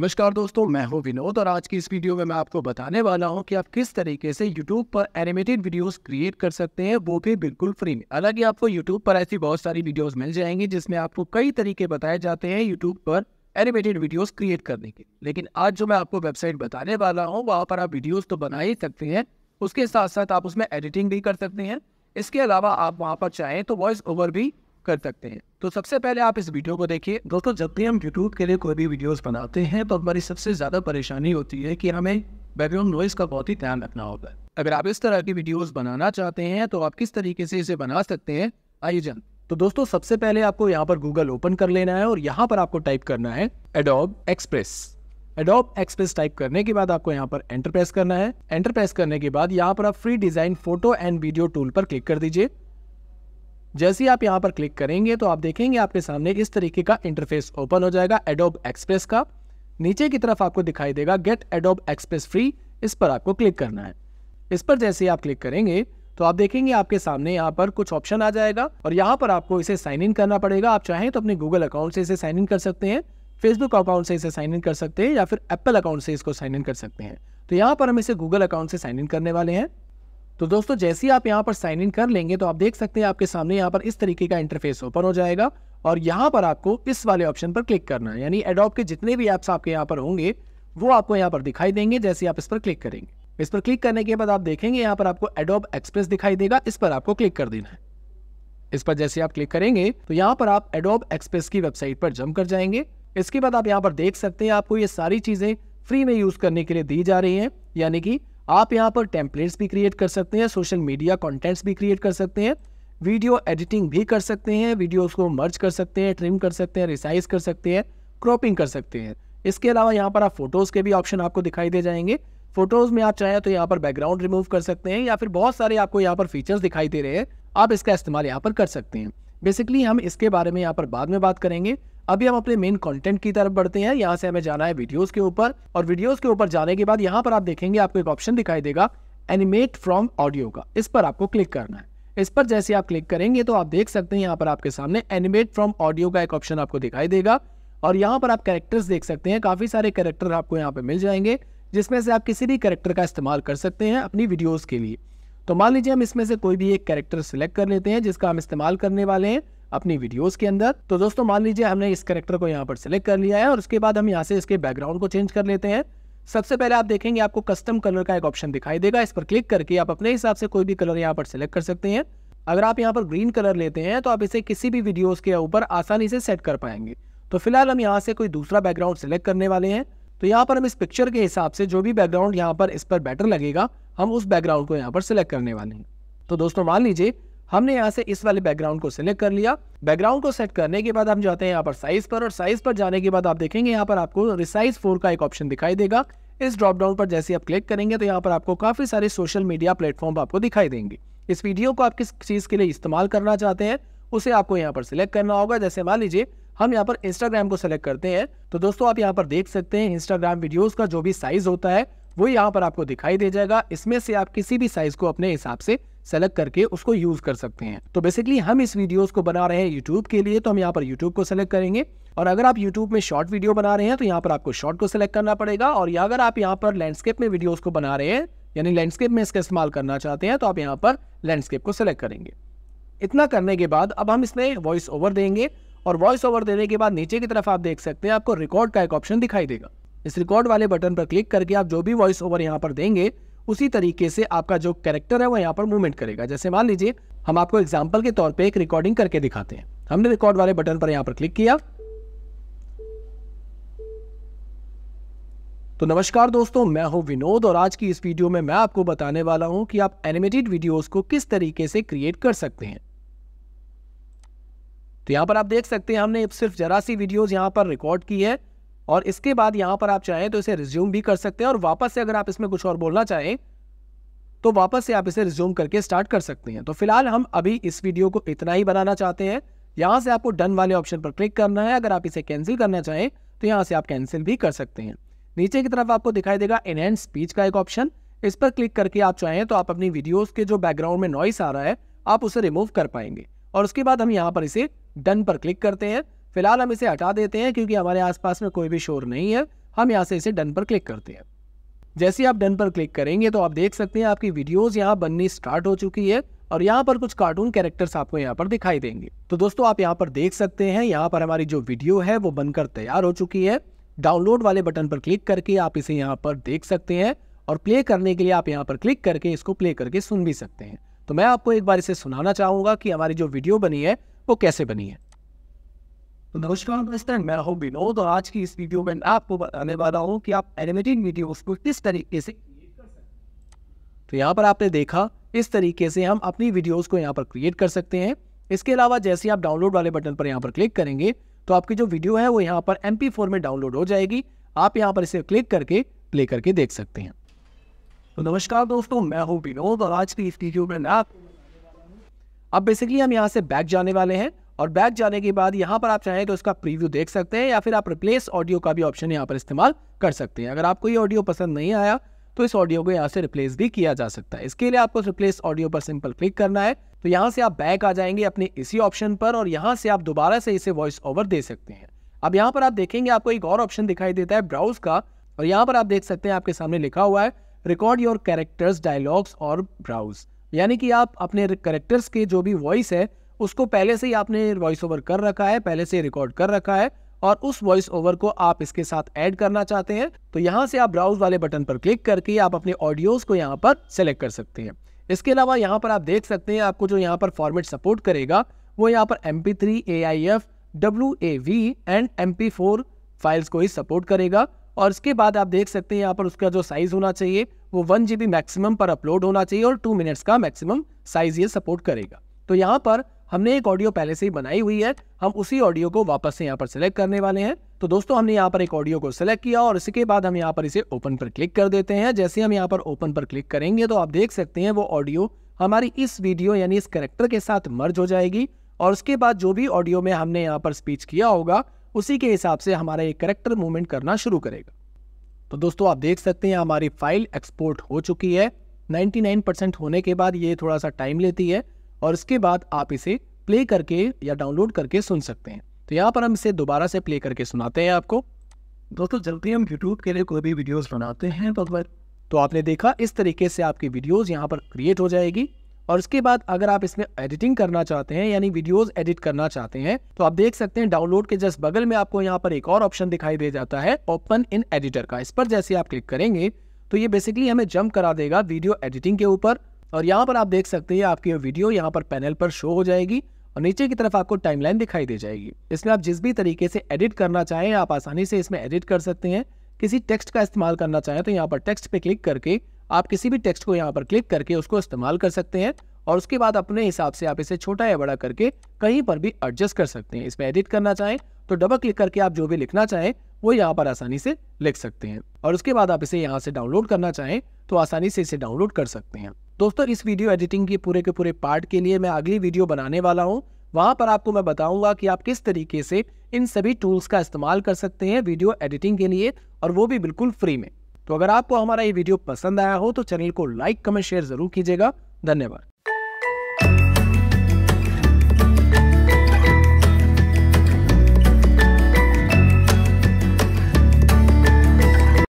नमस्कार दोस्तों मैं हूं विनोद और आज की इस वीडियो में मैं आपको बताने वाला हूं कि आप किस तरीके से YouTube पर एनिमेटेड वीडियोस क्रिएट कर सकते हैं वो भी बिल्कुल फ्री में हालांकि आपको YouTube पर ऐसी बहुत सारी वीडियोस मिल जाएंगी जिसमें आपको कई तरीके बताए जाते हैं YouTube पर एनिमेटेड वीडियोज़ क्रिएट करने के लेकिन आज जो मैं आपको वेबसाइट बताने वाला हूँ वहाँ पर आप वीडियोज़ तो बना ही सकते हैं उसके साथ साथ आप उसमें एडिटिंग भी कर सकते हैं इसके अलावा आप वहाँ पर चाहें तो वॉइस ओवर भी कर सकते हैं तो सबसे पहले आप इस वीडियो को देखिए दोस्तों जब भी हम यूट्यूब के लिए कोई भी वीडियोस बनाते हैं तो हमारी सबसे ज़्यादा परेशानी होती है कि हमें बैकग्राउंड नॉइस का बहुत ही ध्यान रखना होता है अगर आप इस तरह की वीडियोज़ बनाना चाहते हैं तो आप किस तरीके से इसे बना सकते हैं आइए जन तो दोस्तों सबसे पहले आपको यहाँ पर गूगल ओपन कर लेना है और यहाँ पर आपको टाइप करना है Adobe Express Adobe Express type करने के बाद आपको यहाँ पर एंटर प्रेस करना है एंटर प्रेस करने के बाद यहाँ पर आप free design photo and video tool पर क्लिक कर दीजिए जैसे ही आप यहाँ पर क्लिक करेंगे तो आप देखेंगे आपके सामने इस तरीके का इंटरफेस ओपन हो जाएगा एडोब एक्सप्रेस का नीचे की तरफ आपको दिखाई देगा गेट एडोब एक्सप्रेस फ्री इस पर आपको क्लिक करना है इस पर जैसे ही आप क्लिक करेंगे तो आप देखेंगे आपके सामने यहाँ पर कुछ ऑप्शन आ जाएगा और यहाँ पर आपको इसे साइन इन करना पड़ेगा आप चाहें तो अपने गूगल अकाउंट से इसे साइन इन कर सकते हैं फेसबुक अकाउंट से इसे साइन इन कर सकते हैं या फिर एप्पल अकाउंट से इसको साइन इन कर सकते हैं तो यहाँ पर हम इसे गूगल अकाउंट से साइन इन करने वाले हैं तो दोस्तों जैसे ही आप यहाँ पर साइन इन कर लेंगे तो आप देख सकते हैं आपके सामने यहाँ पर इस तरीके का इंटरफेस ओपन हो जाएगा और यहाँ पर आपको इस वाले ऑप्शन पर क्लिक करना है यानी एडोप के जितने भी ऐप्स आपके यहाँ पर होंगे वो आपको यहाँ पर दिखाई देंगे जैसे आप इस पर क्लिक करेंगे इस पर क्लिक करने के बाद आप देखेंगे यहाँ पर आपको एडोब एक्सप्रेस दिखाई देगा इस पर आपको क्लिक कर देना है इस पर जैसे आप क्लिक करेंगे तो यहाँ पर आप एडोब एक्सप्रेस की वेबसाइट पर जम कर जाएंगे इसके बाद आप यहाँ पर देख सकते हैं आपको ये सारी चीज़ें फ्री में यूज़ करने के लिए दी जा रही हैं यानी कि आप यहाँ पर टेम्पलेट्स भी क्रिएट कर सकते हैं सोशल मीडिया कॉन्टेंट्स भी क्रिएट कर सकते हैं वीडियो एडिटिंग भी कर सकते हैं वीडियो को मर्ज कर सकते हैं ट्रिम कर सकते हैं रिसाइज कर सकते हैं क्रॉपिंग कर सकते हैं इसके अलावा यहाँ पर आप फोटोज़ के भी ऑप्शन आपको दिखाई दे जाएंगे फोटोज़ में आप चाहें तो यहाँ पर बैकग्राउंड रिमूव कर सकते हैं या फिर बहुत सारे आपको यहाँ पर फीचर्स दिखाई दे रहे हैं आप इसका इस्तेमाल यहाँ पर कर सकते हैं बेसिकली हम इसके बारे में यहाँ पर बाद में बात करेंगे अभी हम अपने मेन कंटेंट की तरफ बढ़ते हैं यहाँ से हमें जाना है वीडियोस के ऊपर और वीडियोस के ऊपर जाने के बाद यहाँ पर आप देखेंगे आपको एक ऑप्शन दिखाई देगा एनिमेट फ्रॉम ऑडियो का इस पर आपको क्लिक करना है इस पर जैसे आप क्लिक करेंगे तो आप देख सकते हैं यहाँ पर आपके सामने एनिमेट फ्रॉम ऑडियो का एक ऑप्शन आपको दिखाई देगा और यहाँ पर आप कैरेक्टर्स देख सकते हैं काफ़ी सारे कैरेक्टर आपको यहाँ पर मिल जाएंगे जिसमें से आप किसी भी कैरेक्टर का इस्तेमाल कर सकते हैं अपनी वीडियोज़ के लिए तो मान लीजिए हम इसमें से कोई भी एक कैरेक्टर सिलेक्ट कर लेते हैं जिसका हम इस्तेमाल करने वाले हैं अपनी वीडियोस के अंदर तो दोस्तों मान लीजिए हमने इस करेक्टर को यहाँ पर सिलेक्ट कर लिया है और उसके बाद हम यहाँ से इसके बैकग्राउंड को चेंज कर लेते हैं सबसे पहले आप देखेंगे आपको कस्टम कलर का एक ऑप्शन दिखाई देगा इस पर क्लिक करके आप अपने हिसाब से कोई भी कलर यहाँ पर सिलेक्ट कर सकते हैं अगर आप यहाँ पर ग्रीन कलर लेते हैं तो आप इसे किसी भी वीडियोज़ के ऊपर आसानी से सेट कर पाएंगे तो फिलहाल हम यहाँ से कोई दूसरा बैकग्राउंड सिलेक्ट करने वाले हैं तो यहाँ पर हम इस पिक्चर के हिसाब से जो भी बैकग्राउंड यहाँ पर इस पर बेटर लगेगा हम उस बैकग्राउंड को यहाँ पर सिलेक्ट करने वाले हैं तो दोस्तों मान लीजिए हमने यहाँ से इस वाले बैकग्राउंड को सिलेक्ट कर लिया बैकग्राउंड को सेट करने के बाद हम जाते हैं यहाँ पर साइज पर और साइज पर जाने के बाद आप देखेंगे यहाँ पर आपको रिसाइज फोर का एक ऑप्शन दिखाई देगा इस ड्रॉप डाउन पर जैसे आप क्लिक करेंगे तो यहाँ पर आपको काफ़ी सारे सोशल मीडिया प्लेटफॉर्म आपको दिखाई देंगे इस वीडियो को आप किस चीज़ के लिए इस्तेमाल करना चाहते हैं उसे आपको यहाँ पर सिलेक्ट करना होगा जैसे मान लीजिए हम यहाँ पर इंस्टाग्राम को सेलेक्ट करते हैं तो दोस्तों आप यहाँ पर देख सकते हैं इंस्टाग्राम वीडियोस का जो भी साइज होता है वो यहाँ पर आपको दिखाई दे जाएगा इसमें से आप किसी भी साइज को अपने हिसाब से सेलेक्ट करके उसको यूज कर सकते हैं तो बेसिकली हम इस वीडियोज को बना रहे हैं यूट्यूब के लिए तो हम यहाँ पर यूट्यूब को सेलेक्ट करेंगे और अगर आप यूट्यूब में शॉर्ट वीडियो बना रहे हैं तो यहाँ पर आपको शॉर्ट को सिलेक्ट करना पड़ेगा और या अगर आप यहाँ पर लैंडस्केप में वीडियोज को बना रहे हैं यानी लैंडस्केप में इसका इस्तेमाल करना चाहते हैं तो आप यहाँ पर लैंडस्केप को सिलेक्ट करेंगे इतना करने के बाद अब हम इसमें वॉइस ओवर देंगे और वॉइस ओवर देने के बाद नीचे की तरफ आप देख सकते हैं आपको रिकॉर्ड का एक ऑप्शन दिखाई देगा इस रिकॉर्ड वाले बटन पर क्लिक करके आप जो भी वॉइस ओवर यहाँ पर देंगे उसी तरीके से आपका जो कैरेक्टर है वो यहाँ पर मूवमेंट करेगा जैसे मान लीजिए हम आपको एग्जाम्पल के तौर पर एक रिकॉर्डिंग करके दिखाते हैं हमने रिकॉर्ड वाले बटन पर यहाँ पर क्लिक किया तो नमस्कार दोस्तों मैं हूं विनोद और आज की इस वीडियो में मैं आपको बताने वाला हूं कि आप एनिमेटेड वीडियोस को किस तरीके से क्रिएट कर सकते हैं तो यहाँ पर आप देख सकते हैं हमने सिर्फ जरा सी वीडियोज़ यहाँ पर रिकॉर्ड की है और इसके बाद यहाँ पर आप चाहें तो इसे रिज्यूम भी कर सकते हैं और वापस से अगर आप इसमें कुछ और बोलना चाहें तो वापस से आप इसे रिज्यूम करके स्टार्ट कर सकते हैं तो फिलहाल हम अभी इस वीडियो को इतना ही बनाना चाहते हैं यहाँ से आपको डन वाले ऑप्शन पर क्लिक करना है अगर आप इसे कैंसिल करना चाहें तो यहाँ से आप कैंसिल भी कर सकते हैं नीचे की तरफ आपको दिखाई देगा एनहेंस स्पीच का एक ऑप्शन इस पर क्लिक करके आप चाहें तो आप अपनी वीडियोज़ के जो बैकग्राउंड में नॉइस आ रहा है आप उसे रिमूव कर पाएंगे और उसके बाद हम यहाँ पर इसे डन पर क्लिक करते हैं फिलहाल हम इसे हटा देते हैं क्योंकि हमारे आसपास में कोई भी शोर नहीं है हम यहाँ से इसे डन पर क्लिक करते हैं जैसे आप डन पर क्लिक करेंगे तो आप देख सकते हैं आपकी वीडियोस यहाँ बननी स्टार्ट हो चुकी है और यहाँ पर कुछ कार्टून कैरेक्टर्स आपको यहाँ पर दिखाई देंगे तो दोस्तों आप यहाँ पर देख सकते हैं यहाँ पर हमारी जो वीडियो है वो बनकर तैयार हो चुकी है डाउनलोड वाले बटन पर क्लिक करके आप इसे यहाँ पर देख सकते हैं और प्ले करने के लिए आप यहाँ पर क्लिक करके इसको प्ले करके सुन भी सकते हैं तो मैं आपको एक बार इसे सुनाना चाहूंगा कि हमारी जो वीडियो बनी है वो कैसे बनी है तो नमस्कार दोस्तों मैं हूं विनोद और आज की इस वीडियो में आपको बताने वाला हूँ कि आप एनिमेटेड वीडियोस को किस तरीके से तो यहाँ पर आपने देखा इस तरीके से हम अपनी वीडियोस को यहाँ पर क्रिएट कर सकते हैं इसके अलावा जैसे आप डाउनलोड वाले बटन पर यहाँ पर क्लिक करेंगे तो आपकी जो वीडियो है वो यहाँ पर एम में डाउनलोड हो जाएगी आप यहाँ पर इसे क्लिक करके प्ले करके देख सकते हैं तो नमस्कार दोस्तों मैं हूँ विनोद और आज की इस वीडियो में आप अब बेसिकली हम यहाँ से बैक जाने वाले हैं और बैक जाने के बाद यहाँ पर आप चाहें तो उसका प्रीव्यू देख सकते हैं या फिर आप रिप्लेस ऑडियो का भी ऑप्शन यहाँ पर इस्तेमाल कर सकते हैं अगर आपको ये ऑडियो पसंद नहीं आया तो इस ऑडियो को यहाँ से रिप्लेस भी किया जा सकता है इसके लिए आपको रिप्लेस ऑडियो पर सिंपल क्लिक करना है तो यहाँ से आप बैक आ जाएंगे अपने इसी ऑप्शन पर और यहाँ से आप दोबारा से इसे वॉइस ओवर दे सकते हैं अब यहाँ पर आप देखेंगे आपको एक और ऑप्शन दिखाई देता है ब्राउज का और यहाँ पर आप देख सकते हैं आपके सामने लिखा हुआ है रिकॉर्ड योर कैरेक्टर्स डायलॉग्स और ब्राउज यानी कि आप अपने करेक्टर्स के जो भी वॉइस है उसको पहले से ही आपने वॉइस ओवर कर रखा है पहले से रिकॉर्ड कर रखा है और उस वॉइस ओवर को आप इसके साथ ऐड करना चाहते हैं तो यहाँ से आप ब्राउज वाले बटन पर क्लिक करके आप अपने ऑडियोज को यहाँ पर सेलेक्ट कर सकते हैं इसके अलावा यहाँ पर आप देख सकते हैं आपको जो यहाँ पर फॉर्मेट सपोर्ट करेगा वो यहाँ पर M P three A I F W A V and M P four files को ही सपोर्ट करेगा और इसके बाद आप देख सकते हैं यहाँ पर उसका जो साइज़ होना चाहिए वो वन जी मैक्सिमम पर अपलोड होना चाहिए और टू मिनट्स का मैक्सिमम साइज़ ये सपोर्ट करेगा तो यहाँ पर हमने एक ऑडियो पहले से ही बनाई हुई है हम उसी ऑडियो को वापस से यहाँ पर सिलेक्ट करने वाले हैं तो दोस्तों हमने यहाँ पर एक ऑडियो को सिलेक्ट किया और इसके बाद हम यहाँ पर इसे ओपन पर क्लिक कर देते हैं जैसे हम यहाँ पर ओपन पर क्लिक करेंगे तो आप देख सकते हैं वो ऑडियो हमारी इस वीडियो यानी इस करेक्टर के साथ मर्ज हो जाएगी और उसके बाद जो भी ऑडियो में हमने यहाँ पर स्पीच किया होगा उसी के हिसाब से हमारा ये करेक्टर मूवमेंट करना शुरू करेगा तो दोस्तों आप देख सकते हैं हमारी फाइल एक्सपोर्ट हो चुकी है 99% होने के बाद ये थोड़ा सा टाइम लेती है और इसके बाद आप इसे प्ले करके या डाउनलोड करके सुन सकते हैं तो यहाँ पर हम इसे दोबारा से प्ले करके सुनाते हैं आपको दोस्तों जब भी हम यूट्यूब के लिए कोई भी वीडियोस बनाते हैं तो तो आपने देखा इस तरीके से आपकी वीडियोस यहाँ पर क्रिएट हो जाएगी और उसके बाद अगर आप इसमें एडिटिंग करना चाहते हैं यानी वीडियोस एडिट करना चाहते हैं तो आप देख सकते हैं डाउनलोड के जस्ट बगल में आपको यहाँ पर एक और ऑप्शन दिखाई दे जाता है ओपन इन एडिटर का इस पर जैसे आप क्लिक करेंगे तो ये बेसिकली हमें जम्प करा देगा वीडियो एडिटिंग के ऊपर और यहाँ पर आप देख सकते हैं आपकी वीडियो यहाँ पर पैनल पर शो हो जाएगी और नीचे की तरफ आपको टाइमलाइन दिखाई दे जाएगी इसमें आप जिस भी तरीके से एडिट करना चाहें आप आसानी से इसमें एडिट कर सकते हैं किसी टेक्स्ट का इस्तेमाल करना चाहें तो यहाँ पर टेक्स्ट पे क्लिक करके आप किसी भी टेक्स्ट को यहाँ पर क्लिक करके उसको इस्तेमाल कर सकते हैं और उसके बाद अपने हिसाब से आप इसे छोटा या बड़ा करके कहीं पर भी एडजस्ट कर सकते हैं इसमें एडिट करना चाहें तो डबल क्लिक करके आप जो भी लिखना चाहें वो यहाँ पर आसानी से लिख सकते हैं और उसके बाद आप इसे यहाँ से डाउनलोड करना चाहें तो आसानी से इसे डाउनलोड कर सकते हैं दोस्तों इस वीडियो एडिटिंग के पूरे के पूरे पार्ट के लिए मैं अगली वीडियो बनाने वाला हूँ वहाँ पर आपको मैं बताऊंगा कि आप किस तरीके से इन सभी टूल्स का इस्तेमाल कर सकते हैं वीडियो एडिटिंग के लिए और वो भी बिल्कुल फ्री में तो अगर आपको हमारा ये वीडियो पसंद आया हो तो चैनल को लाइक कमेंट शेयर जरूर कीजिएगा धन्यवाद